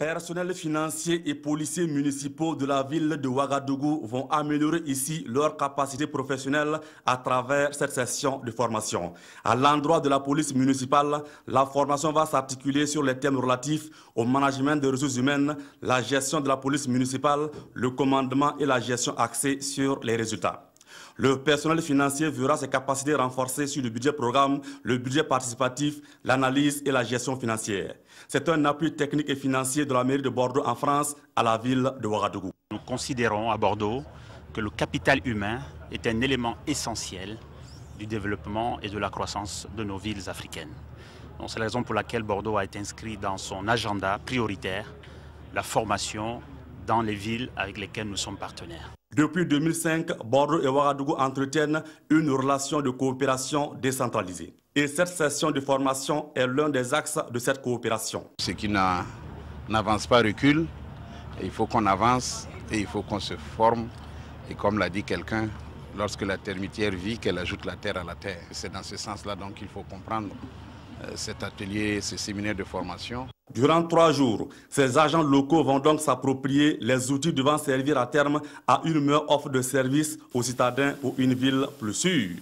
Personnels financiers et policiers municipaux de la ville de Ouagadougou vont améliorer ici leur capacité professionnelle à travers cette session de formation. À l'endroit de la police municipale, la formation va s'articuler sur les thèmes relatifs au management des ressources humaines, la gestion de la police municipale, le commandement et la gestion axée sur les résultats. Le personnel financier verra ses capacités renforcées sur le budget programme, le budget participatif, l'analyse et la gestion financière. C'est un appui technique et financier de la mairie de Bordeaux en France à la ville de Ouagadougou. Nous considérons à Bordeaux que le capital humain est un élément essentiel du développement et de la croissance de nos villes africaines. C'est la raison pour laquelle Bordeaux a été inscrit dans son agenda prioritaire la formation dans les villes avec lesquelles nous sommes partenaires. Depuis 2005, Bordeaux et Ouagadougou entretiennent une relation de coopération décentralisée. Et cette session de formation est l'un des axes de cette coopération. Ce qui n'avance pas recule. Il faut qu'on avance et il faut qu'on se forme. Et comme l'a dit quelqu'un, lorsque la termitière vit, qu'elle ajoute la terre à la terre. C'est dans ce sens-là donc qu'il faut comprendre euh, cet atelier, ce séminaire de formation. Durant trois jours, ces agents locaux vont donc s'approprier les outils devant servir à terme à une meilleure offre de services aux citadins pour une ville plus sûre.